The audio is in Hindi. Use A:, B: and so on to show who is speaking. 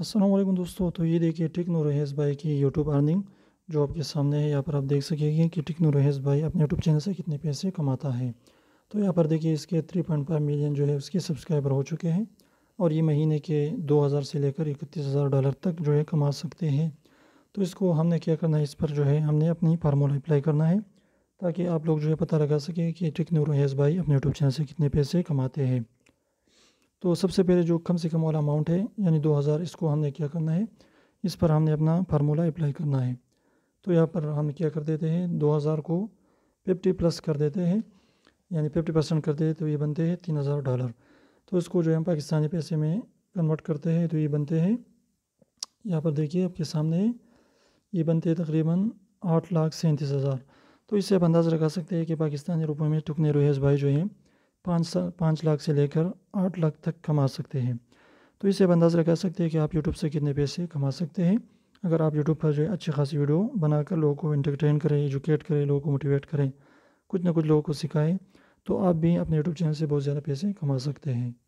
A: असलम दोस्तों तो ये देखिए टिकनो रहेस भाई की यूट्यूब अर्निंग जो आपके सामने है यहाँ पर आप देख सकेंगे कि टिकनो रहेस भाई अपने यूट्यूब चैनल से कितने पैसे कमाता है तो यहाँ पर देखिए इसके 3.5 मिलियन जो है उसके सब्सक्राइबर हो चुके हैं और ये महीने के 2000 से लेकर इकतीस हज़ार डॉलर तक जो है कमा सकते हैं तो इसको हमने क्या करना है इस पर जो है हमने अपनी फार्मूला अप्लाई करना है ताकि आप लोग जो है पता लगा सकें कि टिकनो रहेस भाई अपने यूट्यूब चैनल से कितने पैसे कमाते हैं तो सबसे पहले जो कम से कम वाला अमाउंट है यानी 2000 इसको हमने क्या करना है इस पर हमने अपना फार्मूला अप्लाई करना है तो यहाँ पर हम क्या कर देते हैं 2000 को 50 प्लस कर देते हैं यानी 50 परसेंट करते हैं तो ये बनते हैं तीन हज़ार डॉलर तो इसको जो हम पाकिस्तानी पैसे में कन्वर्ट करते हैं तो ये बनते हैं यहाँ पर देखिए आपके सामने ये बनते हैं तकरीबन आठ लाख सैंतीस हज़ार तो इससे आप अंदाजा लगा सकते हैं कि पाकिस्तानी रुपये में टुकने रोहेज भाई जो हैं पाँच पाँच लाख से लेकर आठ लाख तक कमा सकते हैं तो इसे आप अंदाज़ लगा सकते हैं कि आप यूट्यूब से कितने पैसे कमा सकते हैं अगर आप यूट्यूब पर जो है अच्छी खासी वीडियो बनाकर लोगों को इंटरटेन करें एजुकेट करें लोगों को मोटिवेट करें कुछ ना कुछ लोगों को सिखाएं तो आप भी अपने यूट्यूब चैनल से बहुत ज़्यादा पैसे कमा सकते हैं